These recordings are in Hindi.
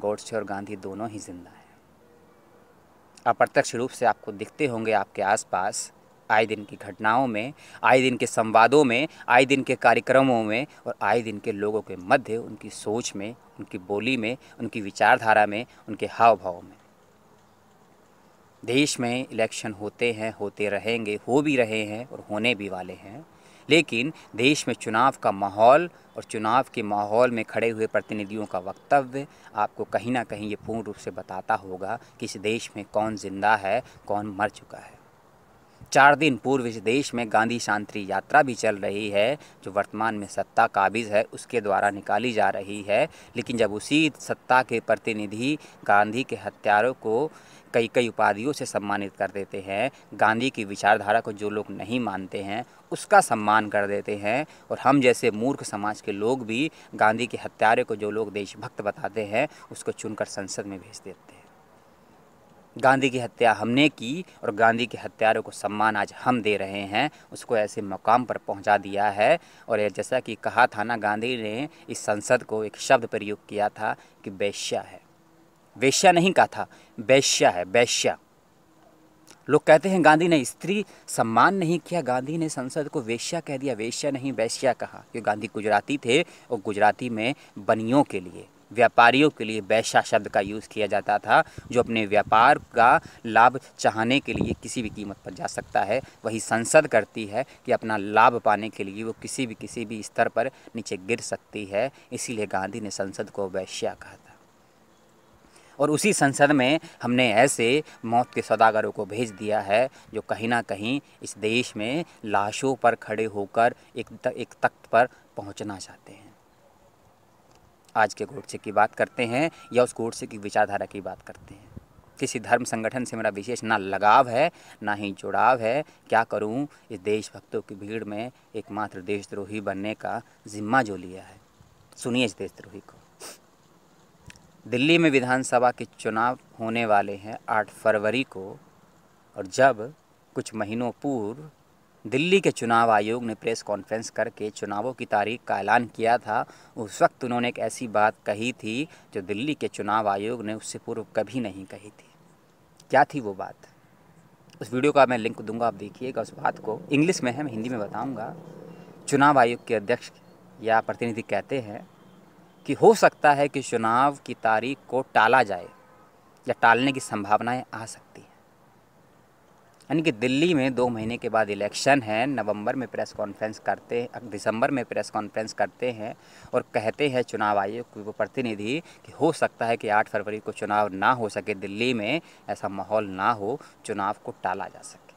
गोडसे और गांधी दोनों ही जिंदा हैं अप्रत्यक्ष रूप से आपको दिखते होंगे आपके आसपास आए दिन की घटनाओं में आए दिन के संवादों में आए दिन के कार्यक्रमों में और आए दिन के लोगों के मध्य उनकी सोच में उनकी बोली में उनकी विचारधारा में उनके हाव भाव में देश में इलेक्शन होते हैं होते रहेंगे हो भी रहे हैं और होने भी वाले हैं लेकिन देश में चुनाव का माहौल और चुनाव के माहौल में खड़े हुए प्रतिनिधियों का वक्तव्य आपको कहीं ना कहीं ये पूर्ण रूप से बताता होगा कि इस देश में कौन जिंदा है कौन मर चुका है चार दिन पूर्व इस देश में गांधी शांति यात्रा भी चल रही है जो वर्तमान में सत्ता काबिज है उसके द्वारा निकाली जा रही है लेकिन जब उसी सत्ता के प्रतिनिधि गांधी के हत्यारों को कई कई उपाधियों से सम्मानित कर देते हैं गांधी की विचारधारा को जो लोग नहीं मानते हैं उसका सम्मान कर देते हैं और हम जैसे मूर्ख समाज के लोग भी गांधी के हत्यारे को जो लोग देशभक्त बताते हैं उसको चुनकर संसद में भेज देते हैं गांधी की हत्या हमने की और गांधी के हत्यारों को सम्मान आज हम दे रहे हैं उसको ऐसे मकाम पर पहुंचा दिया है और जैसा कि कहा था ना गांधी ने इस संसद को एक शब्द प्रयोग किया था कि वैश्या है वेश्या नहीं कहा था वैश्या है वैश्या लोग कहते हैं गांधी ने स्त्री सम्मान नहीं किया गांधी ने संसद को वेश्या कह दिया वेश्या नहीं वैश्या कहा क्योंकि गांधी गुजराती थे और गुजराती में बनियों के लिए व्यापारियों के लिए वैश्या शब्द का यूज़ किया जाता था जो अपने व्यापार का लाभ चाहने के लिए किसी भी कीमत पर जा सकता है वही संसद करती है कि अपना लाभ पाने के लिए वो किसी भी किसी भी स्तर पर नीचे गिर सकती है इसीलिए गांधी ने संसद को वैश्या कहा था और उसी संसद में हमने ऐसे मौत के सौदागरों को भेज दिया है जो कहीं ना कहीं इस देश में लाशों पर खड़े होकर एक त, एक तख्त पर पहुंचना चाहते हैं आज के गोडसे की बात करते हैं या उस गोडसे की विचारधारा की बात करते हैं किसी धर्म संगठन से मेरा विशेष ना लगाव है ना ही जुड़ाव है क्या करूं इस देशभक्तों की भीड़ में एकमात्र देशद्रोही बनने का जिम्मा जो लिया है सुनिए इस देशद्रोही को दिल्ली में विधानसभा के चुनाव होने वाले हैं आठ फरवरी को और जब कुछ महीनों पूर्व दिल्ली के चुनाव आयोग ने प्रेस कॉन्फ्रेंस करके चुनावों की तारीख का ऐलान किया था उस वक्त उन्होंने एक ऐसी बात कही थी जो दिल्ली के चुनाव आयोग ने उससे पूर्व कभी नहीं कही थी क्या थी वो बात उस वीडियो का मैं लिंक दूंगा आप देखिएगा उस बात को इंग्लिश में है मैं हिंदी में बताऊँगा चुनाव आयोग के अध्यक्ष या प्रतिनिधि कहते हैं कि हो सकता है कि चुनाव की तारीख को टाला जाए या टालने की संभावनाएं आ सकती हैं यानी कि दिल्ली में दो महीने के बाद इलेक्शन है नवंबर में प्रेस कॉन्फ्रेंस करते हैं दिसंबर में प्रेस कॉन्फ्रेंस करते हैं और कहते हैं चुनाव आयोग के वो प्रतिनिधि कि हो सकता है कि 8 फरवरी को चुनाव ना हो सके दिल्ली में ऐसा माहौल ना हो चुनाव को टाला जा सके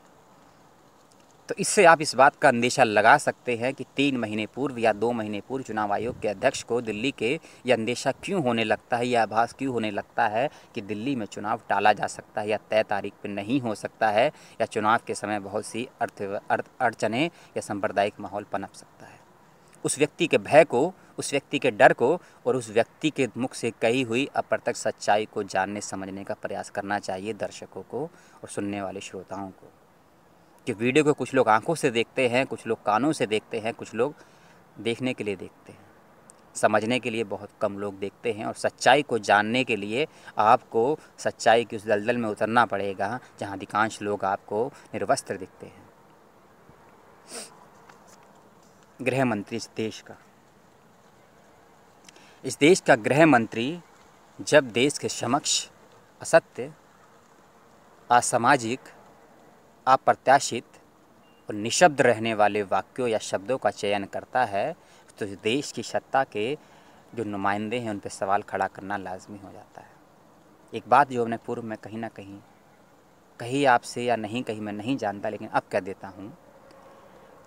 तो इससे आप इस बात का अंदेशा लगा सकते हैं कि तीन महीने पूर्व या दो महीने पूर्व चुनाव आयोग के अध्यक्ष को दिल्ली के यह अंदेशा क्यों होने लगता है या आभास क्यों होने लगता है कि दिल्ली में चुनाव टाला जा सकता है या तय तारीख पर नहीं हो सकता है या चुनाव के समय बहुत सी अर्थ अड़चने या सांप्रदायिक माहौल पनप सकता है उस व्यक्ति के भय को उस व्यक्ति के डर को और उस व्यक्ति के मुख से कही हुई अप्रत्यक्ष सच्चाई को जानने समझने का प्रयास करना चाहिए दर्शकों को और सुनने वाले श्रोताओं को कि वीडियो को कुछ लोग आंखों से देखते हैं कुछ लोग कानों से देखते हैं कुछ लोग देखने के लिए देखते हैं समझने के लिए बहुत कम लोग देखते हैं और सच्चाई को जानने के लिए आपको सच्चाई की उस दलदल में उतरना पड़ेगा जहाँ अधिकांश लोग आपको निर्वस्त्र दिखते हैं गृह मंत्री इस देश का इस देश का गृह मंत्री जब देश के समक्ष असत्य असामाजिक अप्रत्याशित और निशब्द रहने वाले वाक्यों या शब्दों का चयन करता है तो देश की सत्ता के जो नुमाइंदे हैं उन पर सवाल खड़ा करना लाजमी हो जाता है एक बात जो हमने पूर्व में कहीं ना कहीं कहीं आपसे या नहीं कहीं मैं नहीं जानता लेकिन अब कह देता हूँ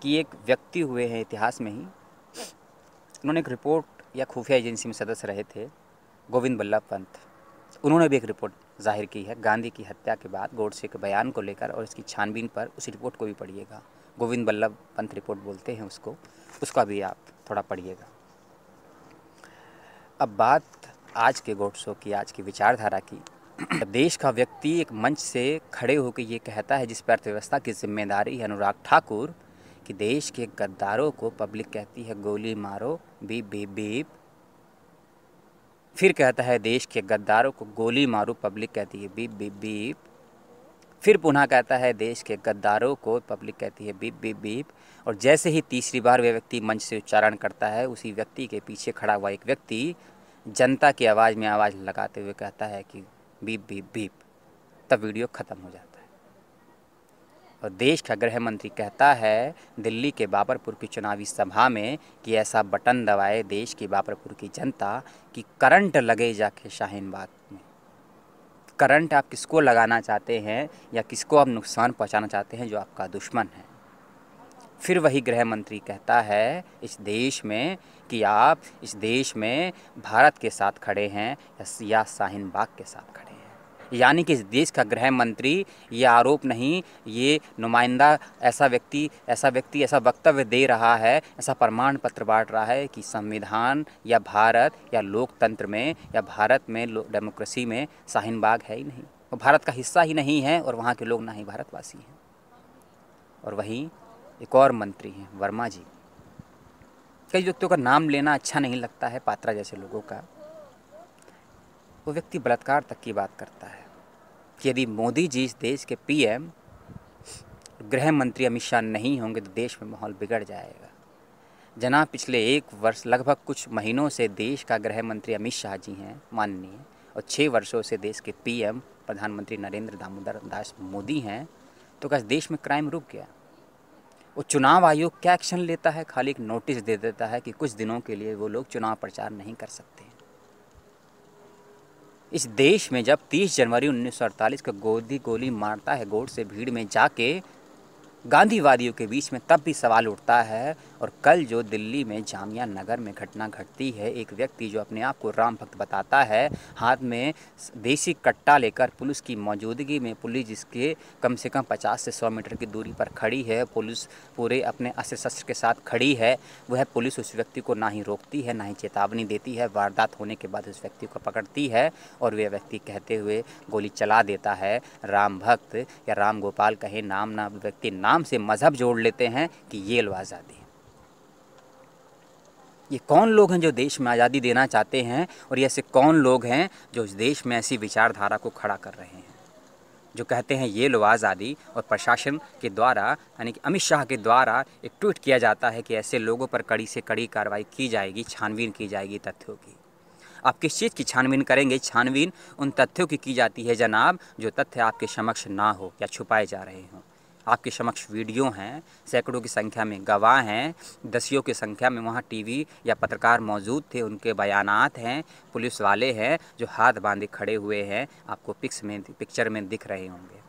कि एक व्यक्ति हुए हैं इतिहास में ही उन्होंने एक रिपोर्ट या खुफिया एजेंसी में सदस्य रहे थे गोविंद बल्लभ पंत उन्होंने भी एक रिपोर्ट जाहिर की है गांधी की हत्या के बाद गोडसे के बयान को लेकर और इसकी छानबीन पर उस रिपोर्ट को भी पढ़िएगा गोविंद बल्लभ पंत रिपोर्ट बोलते हैं उसको उसका भी आप थोड़ा पढ़िएगा अब बात आज के गोडसो की आज की विचारधारा की देश का व्यक्ति एक मंच से खड़े होकर ये कहता है जिस पर अर्थव्यवस्था की जिम्मेदारी है अनुराग ठाकुर कि देश के गद्दारों को पब्लिक कहती है गोली मारो बीप बीप बीप फिर कहता है देश के गद्दारों को गोली मारो पब्लिक कहती है बीप बीप बीप फिर पुनः कहता है देश के गद्दारों को पब्लिक कहती है बीप बीप बीप और जैसे ही तीसरी बार वह व्यक्ति मंच से उच्चारण करता है उसी व्यक्ति के पीछे खड़ा हुआ एक व्यक्ति जनता की आवाज़ में आवाज़ लगाते हुए कहता है कि बीप बीप बीप तब वीडियो ख़त्म हो जाता है और देश का गृह मंत्री कहता है दिल्ली के बाबरपुर की चुनावी सभा में कि ऐसा बटन दबाए देश की बाबरपुर की जनता कि करंट लगे जाके शाहीन बाग में करंट आप किसको लगाना चाहते हैं या किसको आप नुकसान पहुंचाना चाहते हैं जो आपका दुश्मन है फिर वही गृह मंत्री कहता है इस देश में कि आप इस देश में भारत के साथ खड़े हैं या सिया शाहीन बाग के साथ खड़े हैं यानी कि इस देश का गृह मंत्री ये आरोप नहीं ये नुमाइंदा ऐसा व्यक्ति ऐसा व्यक्ति ऐसा वक्तव्य दे रहा है ऐसा प्रमाण पत्र बांट रहा है कि संविधान या भारत या लोकतंत्र में या भारत में डेमोक्रेसी में शाहीन बाग है ही नहीं वो भारत का हिस्सा ही नहीं है और वहाँ के लोग ना ही भारतवासी हैं और वहीं एक और मंत्री हैं वर्मा जी कई व्यक्तियों का नाम लेना अच्छा नहीं लगता है पात्रा जैसे लोगों का वो व्यक्ति बलात्कार तक की बात करता है यदि मोदी जी इस देश के पीएम गृह मंत्री अमित शाह नहीं होंगे तो देश में माहौल बिगड़ जाएगा जना पिछले एक वर्ष लगभग कुछ महीनों से देश का गृह मंत्री अमित शाह जी हैं माननीय और छः वर्षों से देश के पीएम प्रधानमंत्री नरेंद्र दामोदर दास मोदी हैं तो क्या देश में क्राइम रुक गया वो चुनाव आयोग क्या एक्शन लेता है खाली एक नोटिस दे देता है कि कुछ दिनों के लिए वो लोग चुनाव प्रचार नहीं कर सकते इस देश में जब 30 जनवरी 1948 को गोदी गोली मारता है गोड से भीड़ में जाके गांधीवादियों के बीच में तब भी सवाल उठता है और कल जो दिल्ली में जामिया नगर में घटना घटती है एक व्यक्ति जो अपने आप को राम भक्त बताता है हाथ में देसी कट्टा लेकर पुलिस की मौजूदगी में पुलिस जिसके कम से कम पचास से सौ मीटर की दूरी पर खड़ी है पुलिस पूरे अपने अस्त्र शस्त्र के साथ खड़ी है वह पुलिस उस व्यक्ति को ना ही रोकती है ना ही चेतावनी देती है वारदात होने के बाद उस व्यक्ति को पकड़ती है और वह व्यक्ति कहते हुए गोली चला देता है राम भक्त या राम गोपाल कहे नाम ना व्यक्ति नाम से मज़हब जोड़ लेते हैं कि ये लो आज़ादी ये कौन लोग हैं जो देश में आज़ादी देना चाहते हैं और ऐसे कौन लोग हैं जो इस देश में ऐसी विचारधारा को खड़ा कर रहे हैं जो कहते हैं ये लो आज़ादी और प्रशासन के द्वारा यानी कि अमित शाह के द्वारा एक ट्वीट किया जाता है कि ऐसे लोगों पर कड़ी से कड़ी कार्रवाई की जाएगी छानबीन की जाएगी तथ्यों की आप किस चीज़ की छानबीन करेंगे छानबीन उन तथ्यों की की जाती है जनाब जो तथ्य आपके समक्ष ना हो या छुपाए जा रहे हों आपके समक्ष वीडियो हैं सैकड़ों की संख्या में गवाह हैं दसियों की संख्या में वहाँ टीवी या पत्रकार मौजूद थे उनके बयानात हैं पुलिस वाले हैं जो हाथ बांधे खड़े हुए हैं आपको पिक्स में पिक्चर में दिख रहे होंगे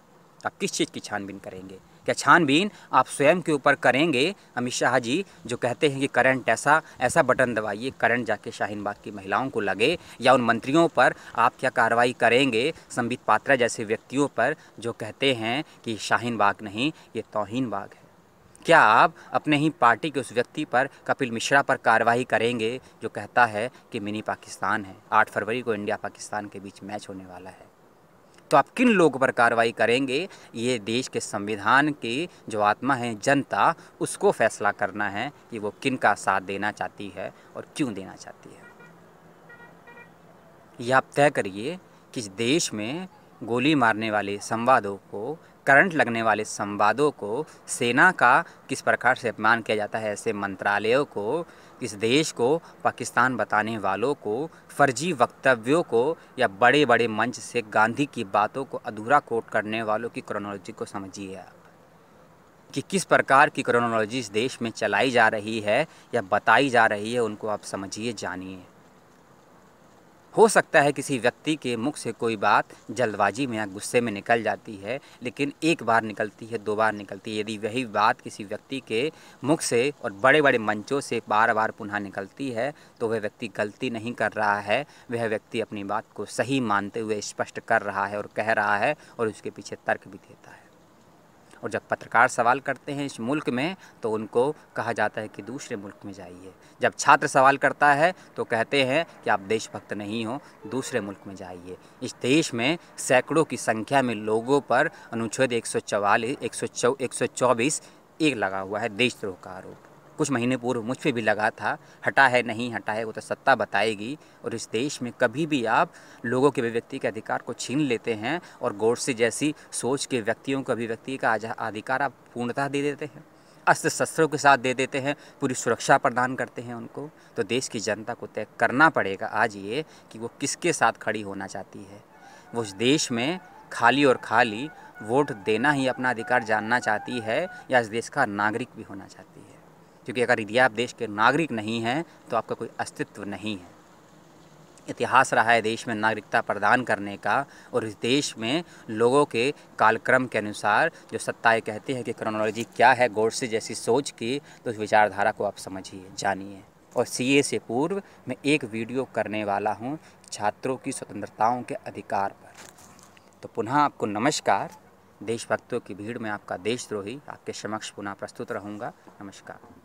आप किस चीज़ की छानबीन करेंगे क्या छानबीन आप स्वयं के ऊपर करेंगे अमित शाह जी जो कहते हैं कि करंट ऐसा ऐसा बटन दबाइए करंट जाके शाहीन बाग की महिलाओं को लगे या उन मंत्रियों पर आप क्या कार्रवाई करेंगे संबित पात्रा जैसे व्यक्तियों पर जो कहते हैं कि शाहीन बाग नहीं ये तोहन बाग है क्या आप अपने ही पार्टी के उस व्यक्ति पर कपिल मिश्रा पर कार्रवाई करेंगे जो कहता है कि मिनी पाकिस्तान है आठ फरवरी को इंडिया पाकिस्तान के बीच मैच होने वाला है तो आप किन लोगों पर कार्रवाई करेंगे ये देश के संविधान की जो आत्मा है जनता उसको फैसला करना है कि वो किन का साथ देना चाहती है और क्यों देना चाहती है यह आप तय करिए कि देश में गोली मारने वाले संवादों को करंट लगने वाले संवादों को सेना का किस प्रकार से अपमान किया जाता है ऐसे मंत्रालयों को इस देश को पाकिस्तान बताने वालों को फर्जी वक्तव्यों को या बड़े बड़े मंच से गांधी की बातों को अधूरा कोट करने वालों की क्रोनोलॉजी को समझिए आप कि किस प्रकार की क्रोनोलॉजी इस देश में चलाई जा रही है या बताई जा रही है उनको आप समझिए जानिए हो सकता है किसी व्यक्ति के मुख से कोई बात जल्दबाजी में या गुस्से में निकल जाती है लेकिन एक बार निकलती है दो बार निकलती है यदि वही बात किसी व्यक्ति के मुख से और बड़े बड़े मंचों से बार बार पुनः निकलती है तो वह व्यक्ति गलती नहीं कर रहा है वह व्यक्ति अपनी बात को सही मानते हुए स्पष्ट कर रहा है और कह रहा है और उसके पीछे तर्क भी देता है और जब पत्रकार सवाल करते हैं इस मुल्क में तो उनको कहा जाता है कि दूसरे मुल्क में जाइए जब छात्र सवाल करता है तो कहते हैं कि आप देशभक्त नहीं हो दूसरे मुल्क में जाइए इस देश में सैकड़ों की संख्या में लोगों पर अनुच्छेद एक सौ चवालीस एक सौ चौ एक सौ चौबीस एक लगा हुआ है देशद्रोह का आरोप कुछ महीने पूर्व मुझ पर भी लगा था हटा है नहीं हटा है वो तो सत्ता बताएगी और इस देश में कभी भी आप लोगों के अभिव्यक्ति के अधिकार को छीन लेते हैं और गोडसे जैसी सोच के व्यक्तियों को अभिव्यक्ति का अधिकार आप पूर्णतः दे देते हैं अस्त्र शस्त्रों के साथ दे देते हैं पूरी सुरक्षा प्रदान करते हैं उनको तो देश की जनता को तय करना पड़ेगा आज ये कि वो किसके साथ खड़ी होना चाहती है वो उस देश में खाली और खाली वोट देना ही अपना अधिकार जानना चाहती है या इस देश का नागरिक भी होना चाहती है क्योंकि अगर यदि आप देश के नागरिक नहीं हैं तो आपका कोई अस्तित्व नहीं है इतिहास रहा है देश में नागरिकता प्रदान करने का और इस देश में लोगों के कालक्रम के अनुसार जो सत्ताएँ कहती हैं कि क्रोनोलॉजी क्या है गौर से जैसी सोच की तो उस विचारधारा को आप समझिए जानिए और सीए से पूर्व मैं एक वीडियो करने वाला हूँ छात्रों की स्वतंत्रताओं के अधिकार पर तो पुनः आपको नमस्कार देशभक्तों की भीड़ में आपका देशद्रोही आपके समक्ष पुनः प्रस्तुत रहूँगा नमस्कार